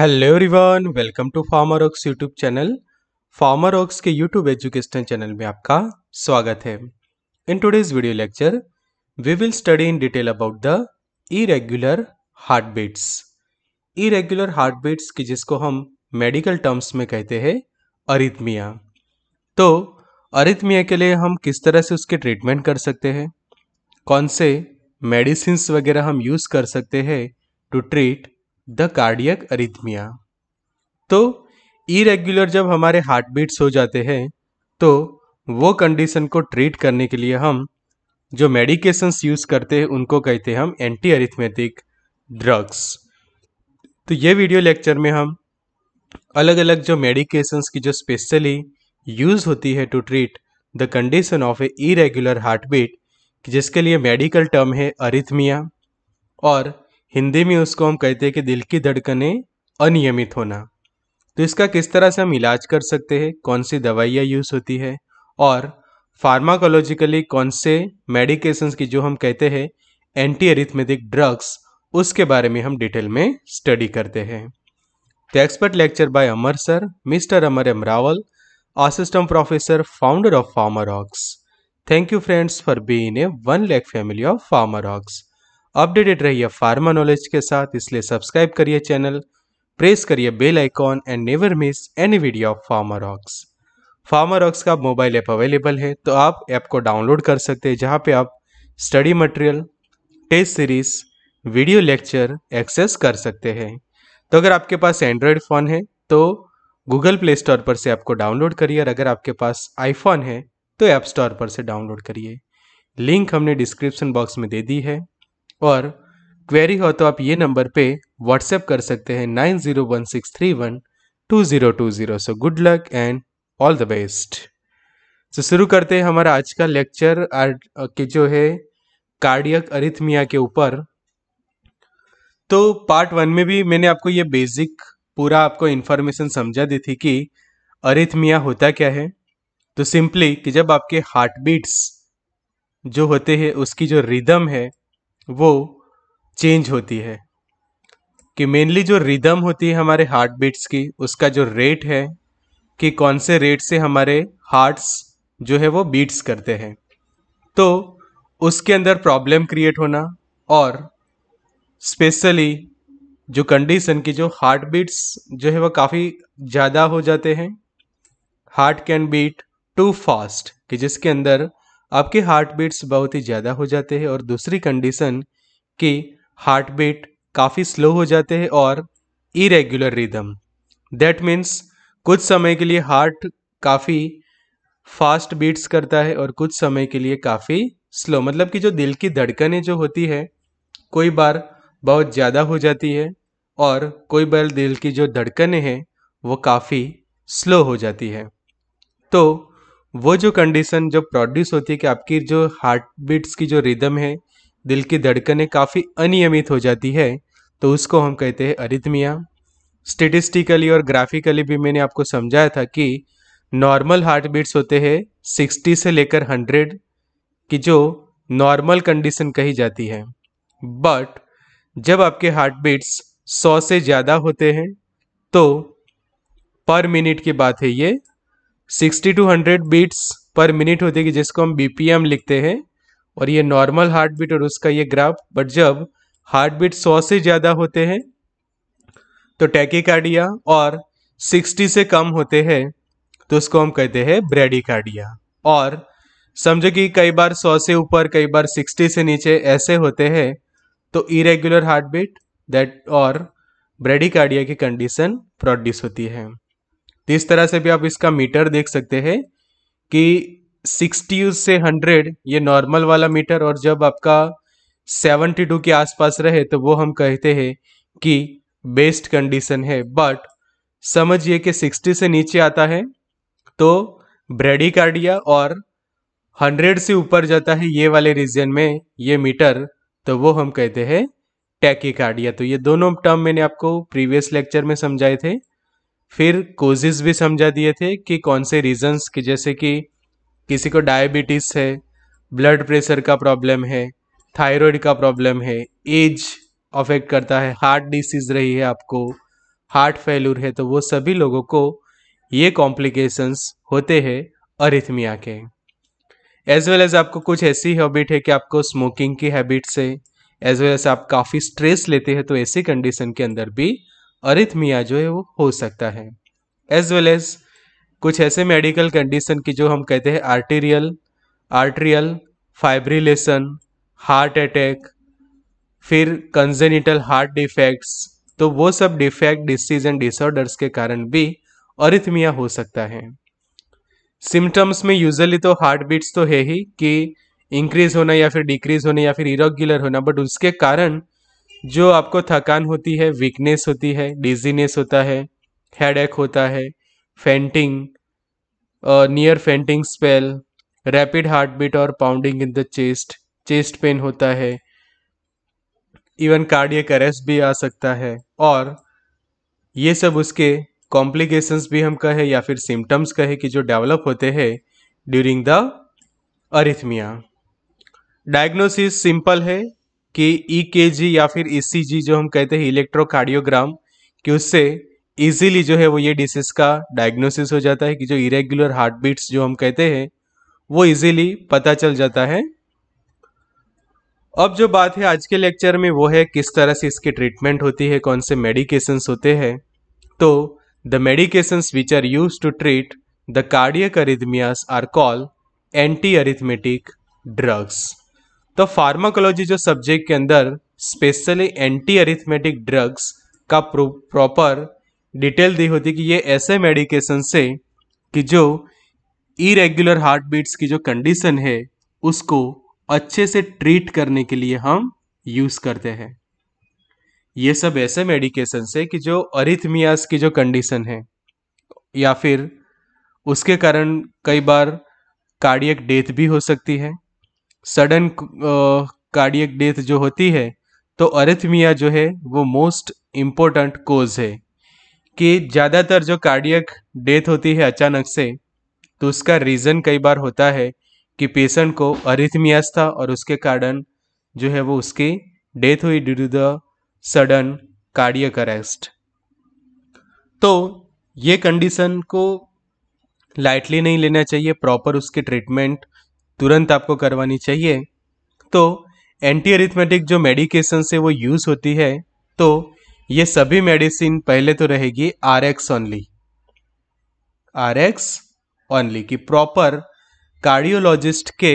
Hello everyone welcome to Pharma Rocks YouTube channel Pharma Rocks के YouTube education channel में आपका स्वागत है in today's video lecture we will study in detail about the irregular heart heartbeats irregular heart heartbeats की जिसको हम medical terms में कहते हैं अरिथमिया तो अरिथमिया के लिए हम किस तरह से उसके ट्रीटमेंट कर सकते हैं कौन से मेडिसिन वगैरह हम यूज़ कर सकते हैं to treat the cardiac arrhythmia तो इरेगुलर जब हमारे हार्ट बीट्स हो जाते हैं तो वो कंडीशन को ट्रीट करने के लिए हम जो मेडिकेशंस यूज़ करते हैं उनको कहते हैं हम एंटी अरिथमेटिक ड्रग्स तो ये वीडियो लेक्चर में हम अलग अलग जो मेडिकेशंस की जो स्पेशली यूज़ होती है to treat the condition of a irregular heart heartbeat जिसके लिए मेडिकल टर्म है अरिथमिया और हिंदी में उसको हम कहते हैं कि दिल की धड़कने अनियमित होना तो इसका किस तरह से हम इलाज कर सकते हैं कौन सी दवाइयाँ यूज होती है और फार्माकोलॉजिकली कौन से मेडिकेशंस की जो हम कहते हैं एंटी एरिथमेटिक ड्रग्स उसके बारे में हम डिटेल में स्टडी करते हैं the expert lecture by Amar sir mister Amar M Rawal assistant professor founder of Pharma Rocks thank you friends for being a one lakh family of Pharma Rocks updated रहिए फार्मा नॉलेज के साथ इसलिए सब्सक्राइब करिए चैनल प्रेस करिए bell icon and never miss any video of Pharma Rocks Pharma Rocks का mobile app available है तो आप ऐप को डाउनलोड कर सकते हैं जहाँ पे आप study material test series video lecture access कर सकते हैं तो अगर आपके पास एंड्रॉयड फ़ोन है तो गूगल प्ले स्टोर पर से आपको डाउनलोड करिए और अगर आपके पास आईफोन है तो ऐप स्टोर पर से डाउनलोड करिए लिंक हमने डिस्क्रिप्शन बॉक्स में दे दी है और क्वेरी हो तो आप ये नंबर पे व्हाट्सएप कर सकते हैं nine zero one six three one two zero two zero so good luck and all the best तो शुरू करते हैं हमारा आज का लेक्चर के जो है कार्डियक अरिथमिया के ऊपर तो पार्ट वन में भी मैंने आपको ये बेसिक पूरा आपको इन्फॉर्मेशन समझा दी थी कि अरिथमिया होता क्या है तो सिंपली कि जब आपके हार्ट बीट्स जो होते हैं उसकी जो रिदम है वो चेंज होती है कि मेनली जो रिदम होती है हमारे हार्ट बीट्स की उसका जो रेट है कि कौन से रेट से हमारे हार्ट्स जो है वो बीट्स करते हैं तो उसके अंदर प्रॉब्लम क्रिएट होना और स्पेशली जो कंडीशन की जो हार्ट बीट्स जो है वो काफ़ी ज़्यादा हो जाते हैं heart can beat too fast कि जिसके अंदर आपके हार्ट बीट्स बहुत ही ज़्यादा हो जाते हैं और दूसरी कंडीशन कि हार्ट बीट काफ़ी स्लो हो जाते हैं और इरेगुलर रिदम दैट मीन्स कुछ समय के लिए हार्ट काफ़ी फास्ट बीट्स करता है और कुछ समय के लिए काफ़ी स्लो मतलब कि जो दिल की धड़कनें जो होती है कोई बार बहुत ज़्यादा हो जाती है और कोई बार दिल की जो धड़कनें हैं वो काफ़ी स्लो हो जाती है तो वो जो कंडीशन जो प्रोड्यूस होती है कि आपकी जो हार्ट बीट्स की जो रिदम है दिल की धड़कनें काफ़ी अनियमित हो जाती है तो उसको हम कहते हैं अरिथमिया स्टेटिस्टिकली और ग्राफिकली भी मैंने आपको समझाया था कि नॉर्मल हार्ट बीट्स होते हैं 60 से लेकर 100 की जो नॉर्मल कंडीशन कही जाती है बट जब आपके हार्ट बीट्स 100 से ज़्यादा होते हैं तो पर मिनट की बात है ये सिक्सटी टू हंड्रेड बीट्स पर मिनट होती है जिसको हम बीपीएम लिखते हैं और ये नॉर्मल हार्ट बीट और उसका ये ग्राफ बट जब हार्ट बीट सौ से ज़्यादा होते हैं तो कार्डिया और सिक्सटी से कम होते हैं तो उसको हम कहते हैं ब्रेडिकार्डिया और समझो कि कई बार सौ से ऊपर कई बार सिक्सटी से नीचे ऐसे होते हैं तो इरेगुलर हार्ट बीट दैट और ब्रेडिकार्डिया की कंडीशन प्रोड्यूस होती है तो इस तरह से भी आप इसका मीटर देख सकते हैं कि 60 से 100 ये नॉर्मल वाला मीटर और जब आपका 72 के आसपास रहे तो वो हम कहते हैं कि बेस्ट कंडीशन है बट समझिए कि 60 से नीचे आता है तो ब्रेडिकार्डिया और 100 से ऊपर जाता है ये वाले रीजन में ये मीटर तो वो हम कहते हैं टैकिकार्डिया तो ये दोनों टर्म मैंने आपको प्रीवियस लेक्चर में समझाए थे फिर कोजेज़ भी समझा दिए थे कि कौन से रीज़न्स कि जैसे कि किसी को डायबिटीज़ है ब्लड प्रेशर का प्रॉब्लम है थायराइड का प्रॉब्लम है एज अफेक्ट करता है हार्ट डिसीज़ रही है आपको हार्ट फेल्यूर है तो वो सभी लोगों को ये कॉम्प्लिकेशंस होते हैं अरिथमिया के एज वेल एज आपको कुछ ऐसी हैबिट है कि आपको स्मोकिंग की हैबिट से एज वेल एज आप काफ़ी स्ट्रेस लेते हैं तो ऐसी कंडीशन के अंदर भी अरिथमिया जो है वो हो सकता है एज वेल एज कुछ ऐसे मेडिकल कंडीशन की जो हम कहते हैं arterial atrial fibrillation heart attack फिर कंजेनिटल हार्ट डिफेक्ट्स तो वो सब डिफेक्ट डिसीज एंड डिसऑर्डर्स के कारण भी अरिथमिया हो सकता है सिम्टम्स में यूजली तो हार्ट बीट्स तो है ही कि इंक्रीज होना या फिर डिक्रीज होना या फिर इरेगुलर होना बट उसके कारण जो आपको थकान होती है वीकनेस होती है डिजीनेस होता है हेडेक होता है fainting near fainting spell rapid heart beat और pounding in the chest chest pain होता है इवन कार्डियक अरेस्ट भी आ सकता है और ये सब उसके कॉम्प्लिकेशंस भी हम कहें या फिर सिम्टम्स कहे कि जो डेवलप होते हैं during the arrhythmia diagnosis simple है कि ईकेजी e या फिर ईसीजी e जो हम कहते हैं इलेक्ट्रोकार्डियोग्राम कि उससे इजीली जो है वो ये डिसीज़ का डायग्नोसिस हो जाता है कि जो इरेगुलर हार्ट बीट्स जो हम कहते हैं वो इजीली पता चल जाता है अब जो बात है आज के लेक्चर में वो है किस तरह से इसकी ट्रीटमेंट होती है कौन से मेडिकेशंस होते हैं तो the medications which are use to treat the cardiac arrhythmias are call anti arrhythmic drugs तो फार्माकोलॉजी जो सब्जेक्ट के अंदर स्पेशली एंटी अरिथमेटिक ड्रग्स का प्रॉपर डिटेल दी होती कि ये ऐसे मेडिकेशन से कि जो इरेगुलर हार्ट बीट्स की जो कंडीशन है उसको अच्छे से ट्रीट करने के लिए हम यूज़ करते हैं ये सब ऐसे मेडिकेशन से कि जो अरिथमियास की जो कंडीशन है या फिर उसके कारण कई बार कार्डियक डेथ भी हो सकती है सडन कार्डियक डेथ जो होती है तो अरेथमिया जो है वो मोस्ट इम्पोर्टेंट कोज है कि ज़्यादातर जो कार्डियक डेथ होती है अचानक से तो उसका रीज़न कई बार होता है कि पेशेंट को अरिथमियास था और उसके कारण जो है वो उसकी डेथ हुई due to the sudden cardiac arrest तो ये कंडीशन को लाइटली नहीं लेना चाहिए प्रॉपर उसके ट्रीटमेंट तुरंत आपको करवानी चाहिए तो एंटी अरिथमेटिक जो मेडिकेशन से वो यूज़ होती है तो ये सभी मेडिसिन पहले तो रहेगी R X only R X only की प्रॉपर कार्डियोलॉजिस्ट के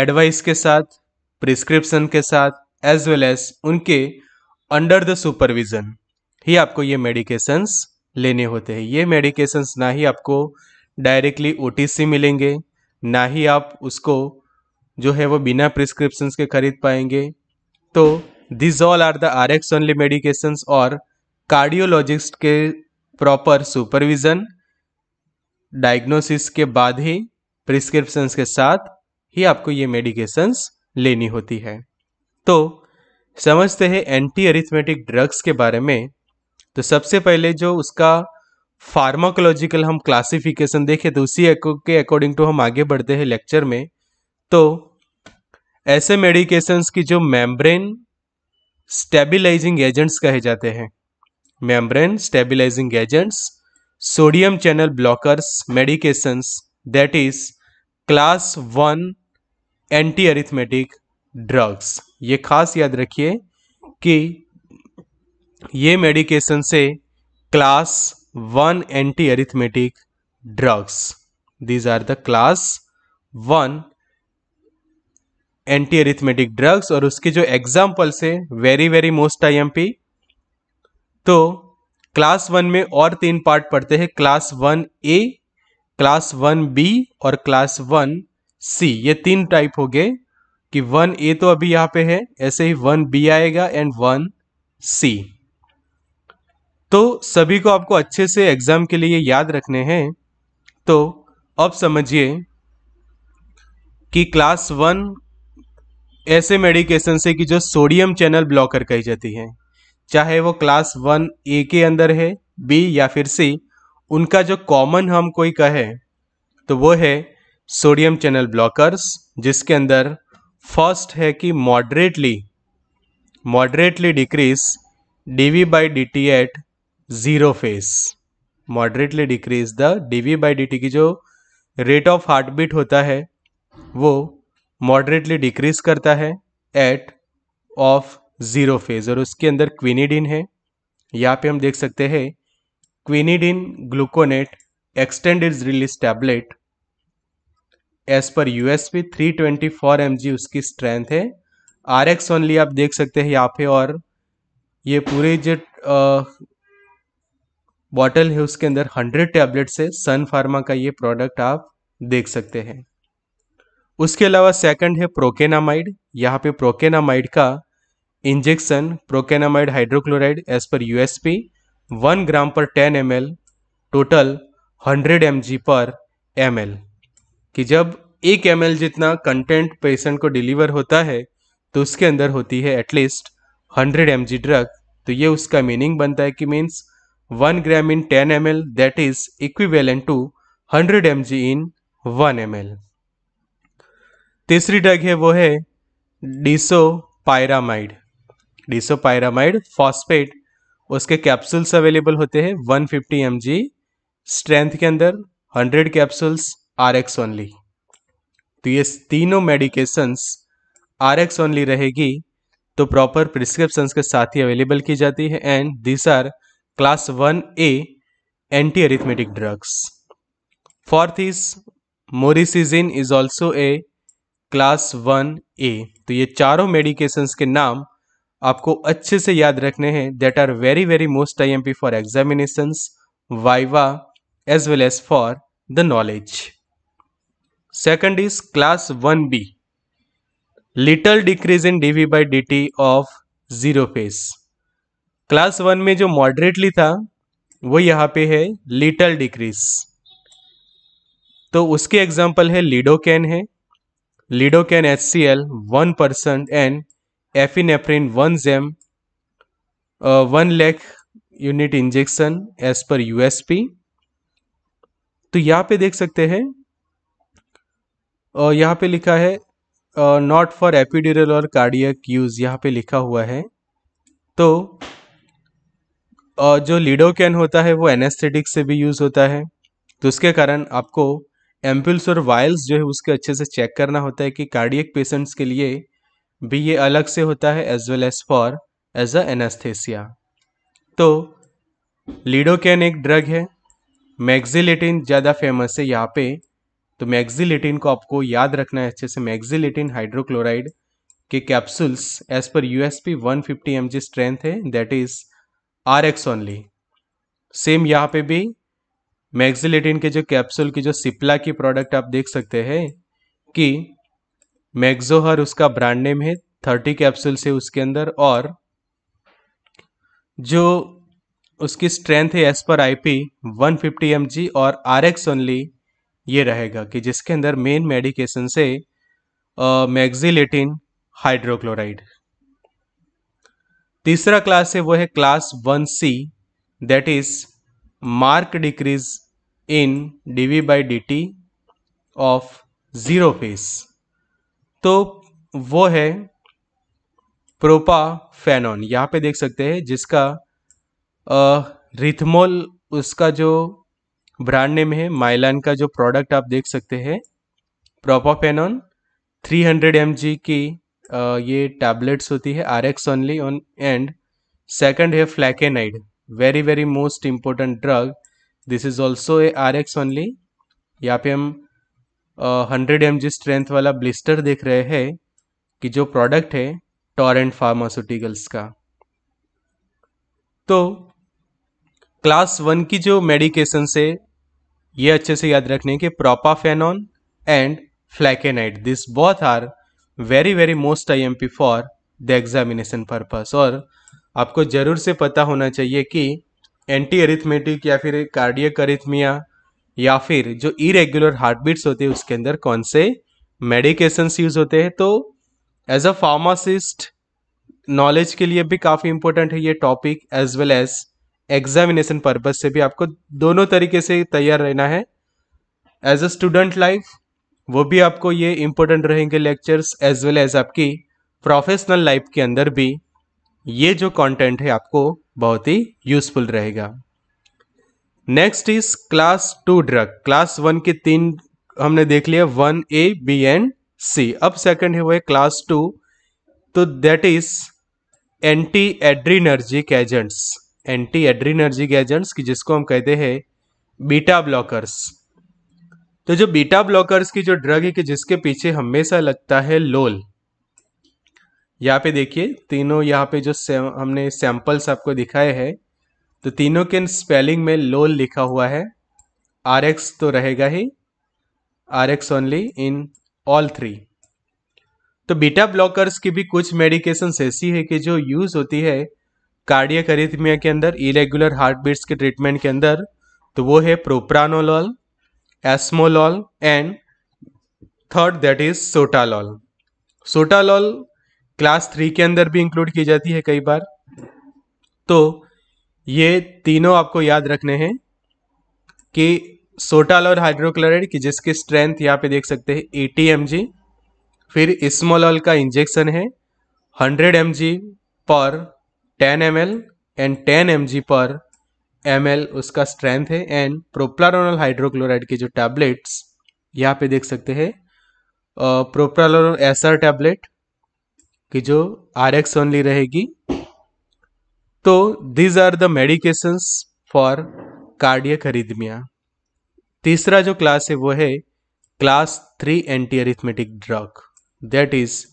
एडवाइस के साथ प्रिस्क्रिप्शन के साथ एज वेल एज उनके अंडर द सुपरविजन ही आपको ये मेडिकेशंस लेने होते हैं ये मेडिकेशंस ना ही आपको डायरेक्टली ओ मिलेंगे ना ही आप उसको जो है वो बिना प्रिस्क्रिप्शन के खरीद पाएंगे तो this all are the R X only medication और कार्डियोलॉजिस्ट के प्रॉपर सुपरविजन डायग्नोसिस के बाद ही प्रिस्क्रिप्शन के साथ ही आपको ये मेडिकेशंस लेनी होती है तो समझते हैं एंटी अरिथमेटिक ड्रग्स के बारे में तो सबसे पहले जो उसका फार्माकोलॉजिकल हम क्लासिफिकेशन देखें तो उसी के अकॉर्डिंग टू हम आगे बढ़ते हैं लेक्चर में तो ऐसे मेडिकेशंस की जो मेम्ब्रेन स्टेबिलाइजिंग एजेंट्स कहे जाते हैं membrane stabilizing agents sodium channel blockers medications that is class one anti arrhythmic drugs ये खास याद रखिए कि ये मेडिकेशन से class one anti arrhythmic drugs these are the class one anti arrhythmic drugs और उसके जो एग्जाम्पल्स है वेरी वेरी मोस्ट पी तो क्लास वन में और तीन पार्ट पढ़ते हैं class one A class one B और क्लास वन सी ये तीन टाइप हो गए कि वन ए तो अभी यहाँ पे है ऐसे ही वन बी आएगा एंड वन सी तो सभी को आपको अच्छे से एग्ज़ाम के लिए याद रखने हैं तो अब समझिए कि क्लास वन ऐसे मेडिकेशन से कि जो सोडियम चैनल ब्लॉकर कही जाती है चाहे वो क्लास वन ए के अंदर है बी या फिर सी उनका जो कॉमन हम कोई कहे तो वो है सोडियम चैनल ब्लॉकर्स जिसके अंदर फर्स्ट है कि moderately moderately decrease D V by D T at zero phase moderately decrease the D V by D T की जो रेट ऑफ हार्ट बीट होता है वो मॉडरेटली डिक्रीज करता है एट ऑफ ज़ीरो फेज और उसके अंदर क्विनिडिन है यहाँ पे हम देख सकते हैं quinidine gluconate extended release tablet as per U S P three twenty four M G उसकी स्ट्रेंथ है आर एक्स ओनली आप देख सकते हैं यहाँ पे और ये पूरे जो बॉटल है उसके अंदर हंड्रेड टैबलेट से सन फार्मा का ये प्रोडक्ट आप देख सकते हैं उसके अलावा सेकंड है प्रोकेनामाइड यहाँ पे प्रोकेनामाइड का injection procainamide hydrochloride as per USP one gram per ten M total hundred M per M कि जब एक एम जितना कंटेंट पेशेंट को डिलीवर होता है तो उसके अंदर होती है एटलीस्ट हंड्रेड एम ड्रग तो ये उसका मीनिंग बनता है कि means one gram in ten M L that is equivalent to hundred M G in one M L तीसरी ड्रग है वो है disopyramide disopyramide phosphate उसके कैप्सूल्स अवेलेबल होते हैं one fifty M G strength के अंदर hundred capsules R X only तो ये तीनों मेडिकेशंस आर एक्स ओनली रहेगी तो प्रॉपर प्रिस्क्रिप्शंस के साथ ही अवेलेबल की जाती है and this are class 1a anti-arrhythmic drugs fourth is moricizine is also a class one A तो ये चारों मेडिकेशंस के नाम आपको अच्छे से याद रखने हैं that are very very most I M P for examination viva as well as for the knowledge second is class one B little decrease in D V by D T of zero phase class one में जो moderately था वो यहाँ पे है little decrease तो उसके example है कैन है caine H C L one percent and epinephrine one जेम one lakh unit injection as per USP तो यहाँ पे देख सकते हैं और यहाँ पे लिखा है नॉट फॉर एपिड्यूरल और कार्डियक यूज यहाँ पे लिखा हुआ है तो और जो लीडोकैन होता है वो एनेस्थेटिक से भी यूज़ होता है तो उसके कारण आपको एम्पुल्स और वायल्स जो है उसके अच्छे से चेक करना होता है कि कार्डियक पेशेंट्स के लिए भी ये अलग से होता है as well as for as a anesthesia तो लीडोकैन एक ड्रग है मैग्जिलेटिन ज़्यादा फेमस है यहाँ पे तो मैग्जिलेटिन को आपको याद रखना है अच्छे से मैग्जिलेटिन हाइड्रोक्लोराइड के capsules as per U S P one fifty M G strength है that is R X only same यहाँ पे भी मैग्जिलेटिन के जो कैप्सूल की जो सिप्ला की प्रोडक्ट आप देख सकते हैं कि मैग्जोहर उसका ब्रांड नेम है थर्टी कैप्सूल से उसके अंदर और जो उसकी स्ट्रेंथ है as per I P one fifty M G और आर एक्स ओनली ये रहेगा कि जिसके अंदर मेन मेडिकेशन से मैग्जिलेटिन हाइड्रोक्लोराइड तीसरा क्लास है वो है class one C that is mark decrease in D V by D T of zero phase तो वो है प्रोपा फैनॉन यहाँ पे देख सकते हैं जिसका रिथमोल उसका जो ब्रांड नेम है माइलान का जो प्रोडक्ट आप देख सकते हैं प्रोपा थ्री 300 एम की ये टैबलेट्स होती है R X only on and second है flecainide very very most important drug this is also a R X only यहाँ पे हम हंड्रेड एम जी स्ट्रेंथ वाला ब्लिस्टर देख रहे हैं कि जो प्रोडक्ट है टॉरेंट फार्मास्यूटिकल्स का तो क्लास वन की जो मेडिकेशन से ये अच्छे से याद रखने के propafenone and flecainide this both are very very most I M P for the examination purpose और आपको ज़रूर से पता होना चाहिए कि एंटी अरिथमेटिक या फिर कार्डियक अरिथमिया या फिर जो इरेगुलर हार्ट बीट्स होते हैं उसके अंदर कौन से मेडिकेशंस यूज होते हैं तो एज अ फार्मासिस्ट नॉलेज के लिए भी काफ़ी इंपॉर्टेंट है ये topic as well as examination purpose से भी आपको दोनों तरीके से तैयार रहना है एज अ स्टूडेंट लाइफ वो भी आपको ये इम्पोर्टेंट रहेंगे लेक्चर्स एज वेल एज आपकी प्रोफेशनल लाइफ के अंदर भी ये जो कंटेंट है आपको बहुत ही यूजफुल रहेगा next is class two drug class one के तीन हमने देख लिया one A B and C अब सेकंड है वो है क्लास टू तो that is anti adrenergic agents anti adrenergic agents की जिसको हम कहते हैं बीटा ब्लॉकर्स तो जो बीटा ब्लॉकर्स की जो ड्रग है कि जिसके पीछे हमेशा लगता है लोल यहाँ पे देखिए तीनों यहाँ पे जो से, हमने सैंपल्स आपको दिखाए हैं तो तीनों के स्पेलिंग में लोल लिखा हुआ है आर एक्स तो रहेगा ही R X only in all three तो बीटा ब्लॉकर्स की भी कुछ मेडिकेशन ऐसी है कि जो यूज़ होती है कार्डियक अरिथमिया के अंदर इरेगुलर हार्ट बीट्स के ट्रीटमेंट के अंदर तो वो है propranolol esmolol and third that is sotalol sotalol class three के अंदर भी इंक्लूड की जाती है कई बार तो ये तीनों आपको याद रखने हैं कि सोटाल और हाइड्रोक्लोराइड की जिसकी स्ट्रेंथ यहाँ पे देख सकते हैं एटी एम फिर इस्मोलॉल का इंजेक्शन है hundred M per ten M and ten M per M उसका स्ट्रेंथ है एंड प्रोप्लारोनल हाइड्रोक्लोराइड के जो टैबलेट्स यहाँ पे देख सकते हैं एस एसआर टैबलेट की जो आर एक्स ओनली रहेगी तो these are the medications for cardiac arrhythmia तीसरा जो क्लास है वो है class three anti arrhythmic drug that is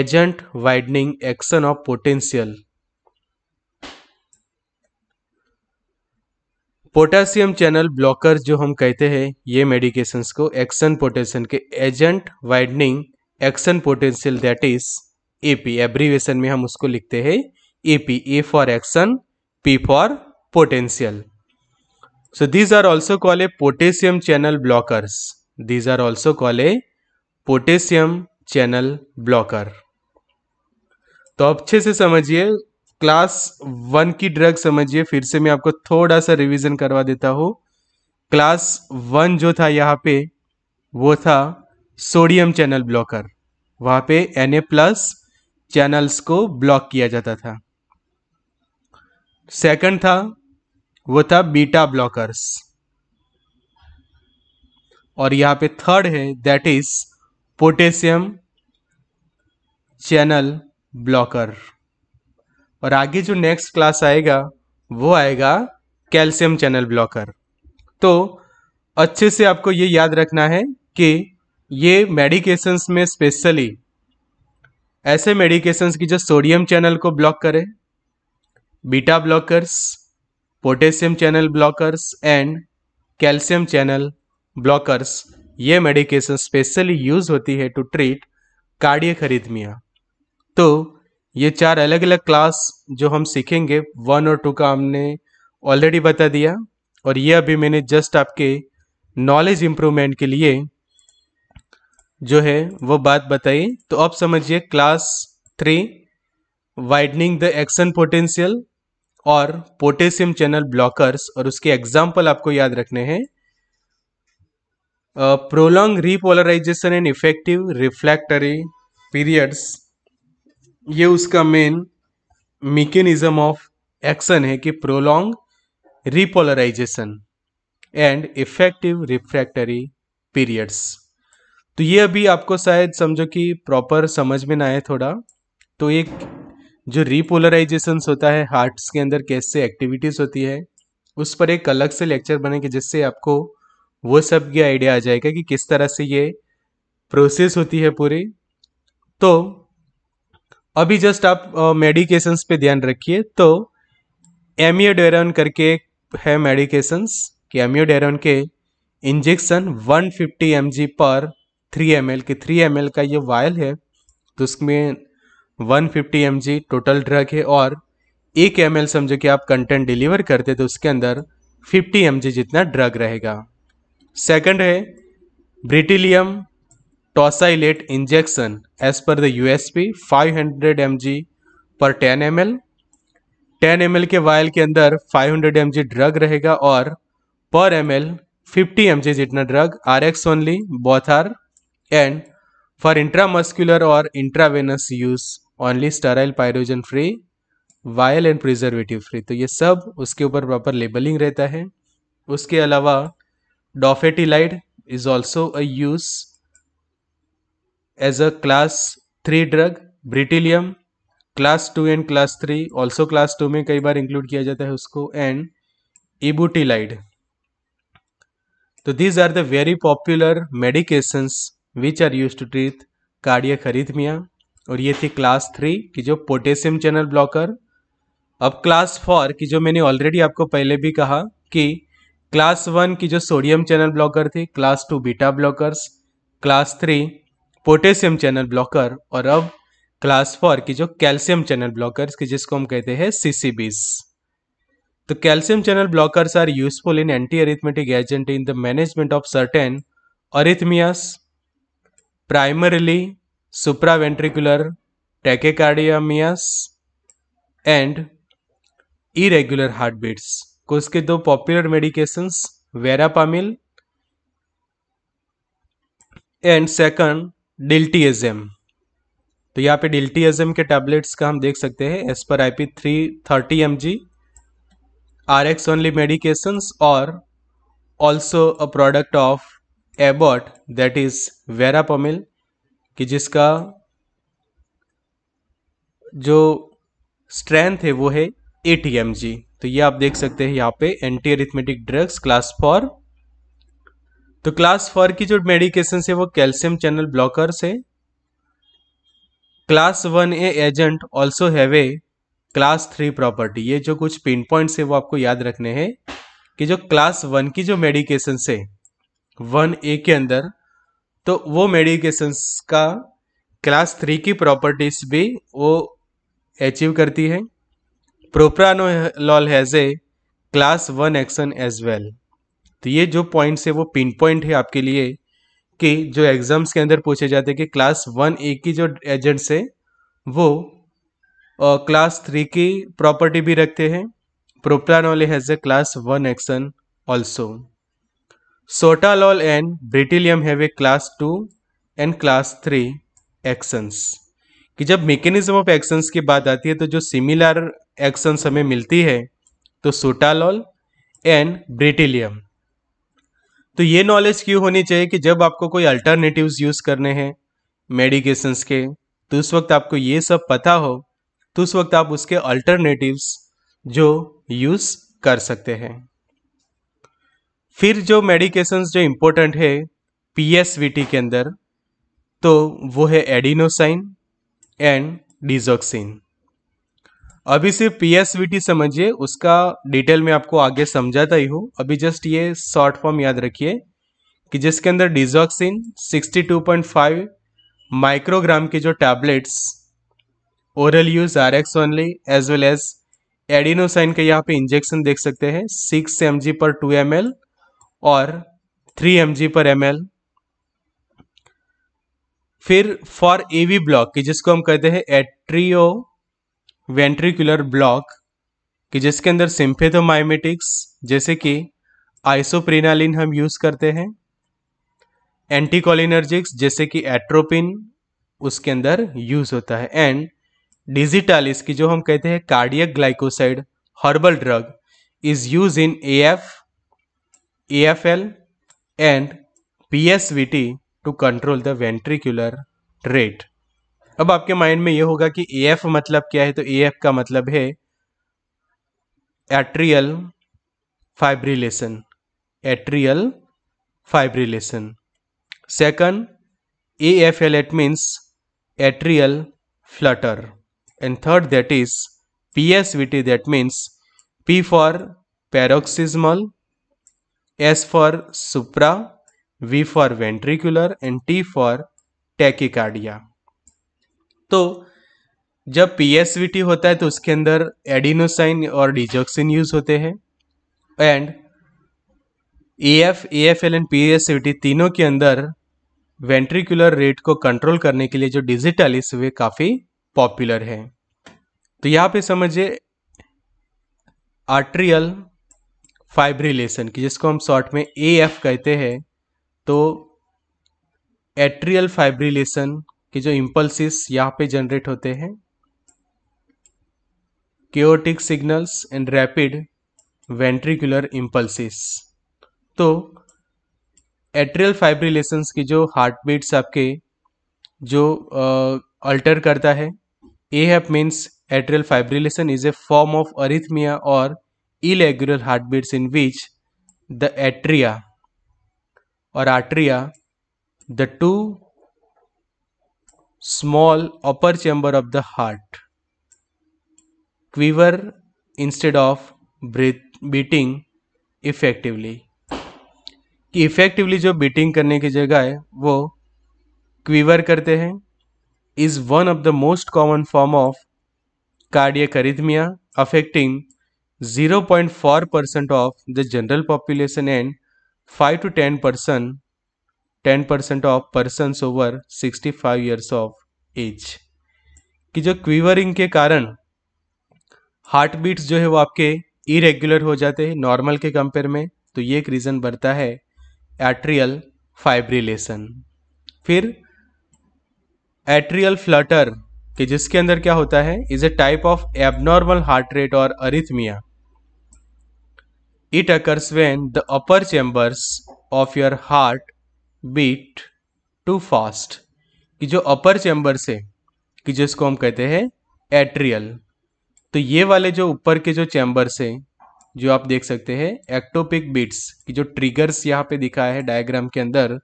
agent widening action of potential potassium channel blocker जो हम कहते हैं ये मेडिकेशंस को एक्शन पोटेंशियल के agent widening action potential that is AP abbreviation में हम उसको लिखते हैं AP A for action P for potential so these are also call a potassium channel blockers these are also call a potassium channel blocker तो अच्छे से समझिए class one की ड्रग समझिए फिर से मैं आपको थोड़ा सा रिवीजन करवा देता हूँ क्लास वन जो था यहाँ पे वो था सोडियम चैनल ब्लॉकर वहाँ पे एन प्लस चैनल्स को ब्लॉक किया जाता था सेकंड था वो था बीटा ब्लॉकर्स और यहाँ पे थर्ड है that is potassium channel blocker और आगे जो नेक्स्ट क्लास आएगा वो आएगा कैल्शियम चैनल ब्लॉकर तो अच्छे से आपको ये याद रखना है कि ये मेडिकेशंस में स्पेशली ऐसे मेडिकेशंस की जो सोडियम चैनल को ब्लॉक करे beta blockers potassium channel blockers and calcium channel blockers ये मेडिकेशन स्पेशली यूज होती है टू ट्रीट कार्डियक हरिदमिया तो ये चार अलग अलग क्लास जो हम सीखेंगे वन और टू का हमने ऑलरेडी बता दिया और ये अभी मैंने जस्ट आपके नॉलेज इम्प्रूवमेंट के लिए जो है वो बात बताई तो अब समझिए class three widening the action potential और पोटेशियम चैनल ब्लॉकर्स और उसके एग्जाम्पल आपको याद रखने हैं prolong repolarization and effective refractory periods ये उसका मेन मेकेनिज्म ऑफ एक्शन है कि prolong repolarization and effective refractory periods तो ये अभी आपको शायद समझो कि प्रॉपर समझ में ना आए थोड़ा तो एक जो रिपोलराइजेशन होता है हार्ट्स के अंदर कैसे एक्टिविटीज होती है उस पर एक अलग से लेक्चर बनेंगे जिससे आपको वो सब ये आइडिया आ जाएगा कि किस तरह से ये प्रोसेस होती है पूरी तो अभी जस्ट आप मेडिकेशंस पे ध्यान रखिए तो एमियोडेरन करके है मेडिकेशंस कि एमियोडेरन के इंजेक्शन 150 फिफ्टी पर 3 एम के 3 एम का ये वायल है तो उसमें 150 फिफ्टी टोटल ड्रग है और एक एम एल समझो कि आप कंटेंट डिलीवर करते तो उसके अंदर 50 एम जितना ड्रग रहेगा सेकंड है bretylium the U S P five hundred 500 G per 10 ten 10 L के वायल के अंदर 500 जी ड्रग रहेगा और per M L fifty M G जितना drug R X only both R and for intramuscular और intravenous use only sterile pyrogen free vial and preservative free तो ये सब उसके ऊपर प्रॉपर लेबलिंग रहता है उसके अलावा dofetilide is also a use as a class three drug bretylium class two and class three also class two में कई बार इंक्लूड किया जाता है उसको एंड इबूटिलाइड तो these are the very popular medications which are use to treat cardiac arrhythmia और ये थी क्लास थ्री की जो पोटेशियम चैनल ब्लॉकर अब क्लास फोर की जो मैंने ऑलरेडी आपको पहले भी कहा कि क्लास वन की जो सोडियम चैनल ब्लॉकर थी class two beta blocker class three potassium channel blocker और अब क्लास फोर की जो कैल्शियम चैनल ब्लॉकर्स की जिसको हम कहते हैं सीसीबीज तो calcium channel blockers are useful in anti arrhythmic agent in the management of certain arrhythmias primarily supraventricular tachyarrhythmias and irregular heart beats कुछ के दो popular medications verapamil and second diltiazem तो यहाँ पे डिल्टीएजम के टैबलेट्स का हम देख सकते हैं as per I P three thirty M G R X only medications और also a product of Abbott that is पमिल कि जिसका जो स्ट्रेंथ है वो है एटी एम जी तो ये आप देख सकते हैं यहाँ पे anti arrhythmic drugs class four तो क्लास फोर की जो मेडिकेशन है वो कैल्शियम चैनल ब्लॉकर से class one A agent also have a class three property ये जो कुछ पिन पॉइंट है वो आपको याद रखने हैं कि जो क्लास वन की जो मेडिकेशन है वन ए के अंदर तो वो मेडिकेशन का क्लास थ्री की प्रॉपर्टीज भी वो अचीव करती है propranolol has a class one action as well तो ये जो पॉइंट्स है वो पिन पॉइंट है आपके लिए कि जो एग्ज़ाम्स के अंदर पूछे जाते हैं कि क्लास वन ए की जो एजेंट्स है वो आ, क्लास थ्री की प्रॉपर्टी भी रखते हैं propranolol has a class one action also sotalol and bretylium have a class two and class three actions कि जब मेकेनिज्म ऑफ एक्शंस की बात आती है तो जो सिमिलर एक्शंस हमें मिलती है तो सोटालॉल एंड ब्रिटिलियम तो ये नॉलेज क्यों होनी चाहिए कि जब आपको कोई अल्टरनेटिव्स यूज़ करने हैं मेडिकेशंस के तो उस वक्त आपको ये सब पता हो तो उस वक्त आप उसके अल्टरनेटिव्स जो यूज़ कर सकते हैं फिर जो मेडिकेशंस जो इम्पोर्टेंट है पीएसवीटी के अंदर तो वो है एडिनोसाइन एंड डिजोक्सिन अभी सिर्फ पी समझिए उसका डिटेल में आपको आगे समझाता ही हूँ अभी जस्ट ये शॉर्ट फॉर्म याद रखिए कि जिसके अंदर डिजॉक्सिन 62.5 माइक्रोग्राम की जो tablets oral use R X only as well as adenosine के यहाँ पे इंजेक्शन देख सकते हैं six M per two M और थ्री एम पर एम फिर फॉर एवी ब्लॉक की जिसको हम कहते हैं एट्रियो वेंट्रिकुलर ब्लॉक कि जिसके अंदर सिम्फेथोमाइमेटिक्स जैसे कि आइसोप्रिनालिन हम यूज़ करते हैं एंटीकोलिनर्जिक्स जैसे कि एट्रोपिन उसके अंदर यूज़ होता है एंड डिजिटालिस की जो हम कहते हैं cardiac glycoside herbal drug is use in A F A F L and P S V T to control the ventricular rate अब आपके माइंड में ये होगा कि ए एफ मतलब क्या है तो ए एफ का मतलब है atrial fibrillation atrial fibrillation second A F L at means atrial flutter and third that is P S V T that means P for paroxysmal S for supra V for ventricular and T for tachycardia तो जब P होता है तो उसके अंदर adenosine और digoxin use होते हैं and A F A F L and P तीनों के अंदर वेंट्रिकुलर रेट को कंट्रोल करने के लिए जो डिजिटलिस वे काफ़ी पॉपुलर है तो यहाँ पे समझिए आर्ट्रियल फाइब्रिलेशन की जिसको हम शॉर्ट में ए एफ कहते हैं तो एट्रियल फाइब्रिलेशन कि जो इम्पल्सिस यहाँ पे जनरेट होते हैं chaotic signals and rapid ventricular impulses तो एट्रियल फाइब्रिलेशंस की जो हार्ट बीट्स आपके जो अल्टर uh, करता है A F means atrial fibrillation is a form of arrhythmia or irregular heart beats in which the atria or atria the two small upper chamber of the heart. Quiver instead of beating effectively. कि effectively जो beating करने की जगह है वो quiver करते हैं is one of the most common form of cardiac arrhythmia affecting 0.4 percent of the general population and 5 to 10 percent ten percent of person over sixty five years of age कि जो क्वीवरिंग के कारण हार्ट बीट्स जो है वो आपके irregular हो जाते हैं नॉर्मल के कंपेयर में तो ये एक रीज़न बढ़ता है एट्रियल फाइब्रिलेशन फिर एट्रियल फ्लटर कि जिसके अंदर क्या होता है is a type of abnormal heart rate or arrhythmia it occurs when the upper chambers of your heart beat too fast कि जो अपर चैम्बर से कि जिसको हम कहते हैं एट्रियल तो ये वाले जो ऊपर के जो चैम्बर से जो आप देख सकते हैं एक्टोपिक बीट्स की जो ट्रिगर्स यहाँ पे दिखाया है डायग्राम के अंदर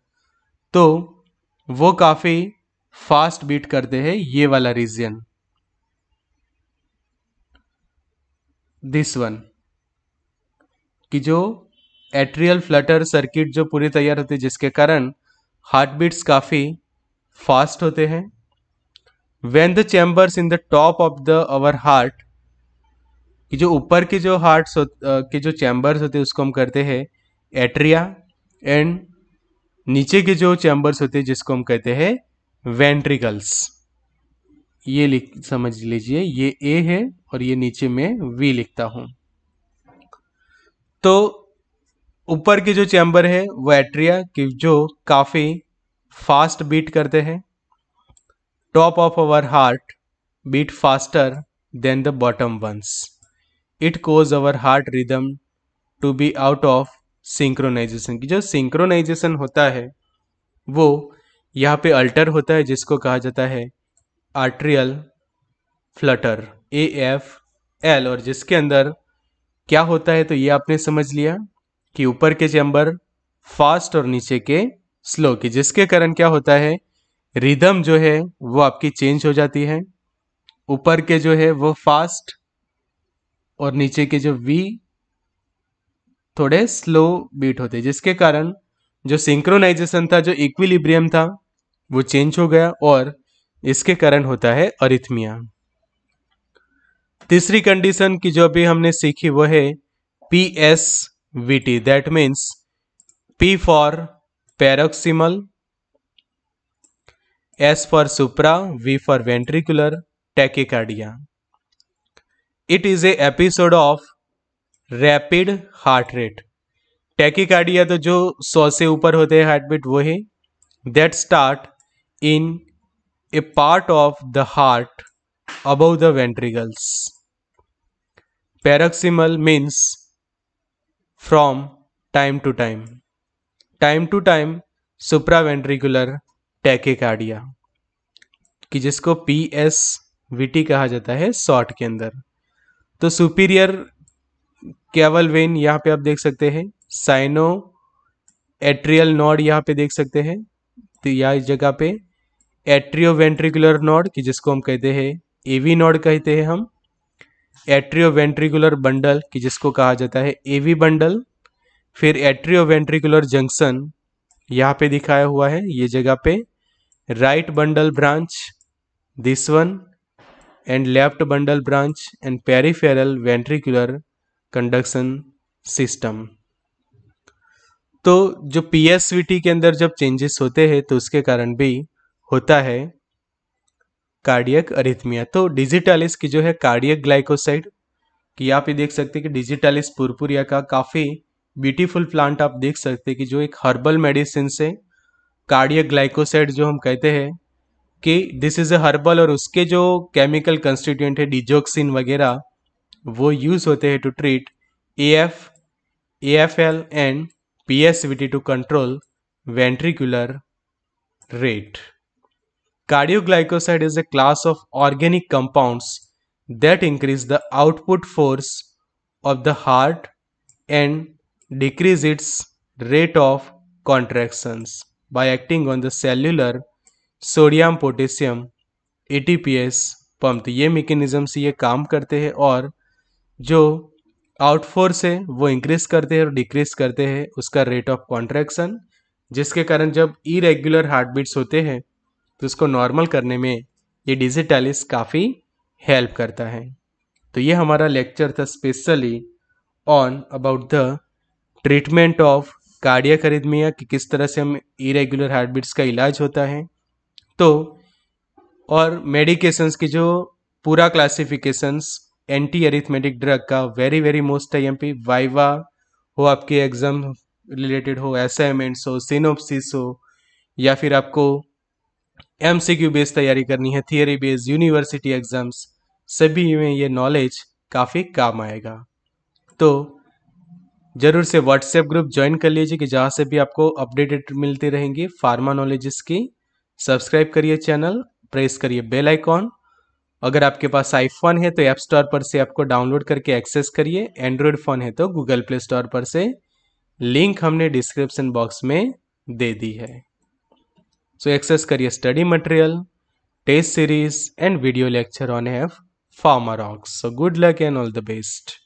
तो वो काफ़ी फास्ट बीट करते हैं ये वाला रीजन दिस वन कि जो एट्रियल फ्लटर सर्किट जो पूरी तैयार होती है जिसके कारण हार्ट बीट्स काफ़ी फास्ट होते हैं when the chambers in the top of the our heart कि जो ऊपर की जो हार्ट के जो चैम्बर्स होते हैं उसको हम करते हैं एट्रिया एंड नीचे के जो चैम्बर्स होते हैं जिसको हम कहते हैं वेंट्रिकल्स ये लिख समझ लीजिए ये ए है और ये नीचे में वी लिखता हूं तो ऊपर की जो चैम्बर है वो एट्रिया की जो काफ़ी फास्ट बीट करते हैं top of our heart beat faster than the bottom ones it cause our heart rhythm to be out of synchronization की जो सिंक्रोनाइजेशन होता है वो यहाँ पे अल्टर होता है जिसको कहा जाता है atrial flutter A F L और जिसके अंदर क्या होता है तो ये आपने समझ लिया कि ऊपर के चैम्बर फास्ट और नीचे के स्लो की जिसके कारण क्या होता है रिदम जो है वो आपकी चेंज हो जाती है ऊपर के जो है वो फास्ट और नीचे के जो वी थोड़े स्लो बीट होते जिसके कारण जो सिंक्रोनाइजेशन था जो इक्विलिब्रियम था वो चेंज हो गया और इसके कारण होता है अरिथमिया तीसरी कंडीशन की जो अभी हमने सीखी वो है P S VT. That means P for paroxysmal, S for supra, V for ventricular tachycardia. It is a episode of rapid heart rate tachycardia तो जो सौ से ऊपर होते हैं हार्ट बीट वो है that start in a part of the heart above the ventricles paroxysmal means from time to time. Time to time supraventricular tachycardia कि जिसको पी एस वी टी कहा जाता है शॉर्ट के अंदर तो सुपीरियर केवल वेन यहाँ पे आप देख सकते हैं साइनो एट्रियल नॉड यहाँ पे देख सकते हैं तो यह जगह पे एट्रियो वेंट्रिकुलर नॉड कि जिसको हम कहते हैं एवी नॉड कहते हैं हम एट्रियो वेंट्रिकुलर बंडल की जिसको कहा जाता है एवी बंडल फिर एट्रियो वेंट्रिकुलर जंक्शन यहाँ पे दिखाया हुआ है ये जगह पे right bundle branch this one and left bundle branch and peripheral ventricular conduction system तो जो पीएसवीटी के अंदर जब चेंजेस होते हैं तो उसके कारण भी होता है कार्डियक अरिथमिया तो डिजिटालिस की जो है कार्डियक ग्लाइकोसाइड कि आप ये देख सकते हैं कि डिजिटालिस पुरपुरिया का काफ़ी ब्यूटीफुल प्लांट आप देख सकते हैं कि जो एक हर्बल मेडिसिन से कार्डियक ग्लाइकोसाइड जो हम कहते हैं कि दिस इज़ अ हर्बल और उसके जो केमिकल कंस्टिट्यूंट है डिजोक्सिन वगैरह वो यूज़ होते हैं to treat A F A F L and P S V T to control ventricular rate Cardioglycoside is a class of organic compounds that increase the output force of the heart and decrease its rate of contractions by acting on the cellular sodium potassium A pump तो ये mechanism से ये काम करते हैं और जो आउटफोर्स है वो इंक्रीज करते हैं और डिक्रीज करते हैं उसका रेट ऑफ कॉन्ट्रैक्शन जिसके कारण जब इरेगुलर हार्ट बीट्स होते हैं तो इसको नॉर्मल करने में ये डिजिटलिस काफ़ी हेल्प करता है तो ये हमारा लेक्चर था specially on about the treatment of cardiac arrhythmia कि किस तरह से हम इरेगुलर हार्ट बीट्स का इलाज होता है तो और मेडिकेशंस की जो पूरा क्लासिफिकेशंस एंटी एरिथमेटिक ड्रग का very very most I M P viva हो आपके एग्ज़ाम रिलेटेड हो असाइनमेंट्स हो सिनोप्सिस हो या फिर आपको एम सी क्यू बेस्ड तैयारी करनी है थियोरी बेस्ड यूनिवर्सिटी एग्जाम्स सभी में ये नॉलेज काफ़ी काम आएगा तो ज़रूर से व्हाट्सएप ग्रुप ज्वाइन कर लीजिए कि जहाँ से भी आपको अपडेटेड मिलती रहेंगी फार्मा नॉलेजेस की सब्सक्राइब करिए चैनल प्रेस करिए बेल आइकॉन अगर आपके पास आईफोन है तो ऐप स्टोर पर से आपको डाउनलोड करके एक्सेस करिए एंड्रॉयड फ़ोन है तो गूगल प्ले स्टोर पर से लिंक हमने डिस्क्रिप्शन बॉक्स में दे दी है So access career study material, test series and video lecture on F pharma rocks. So good luck and all the best.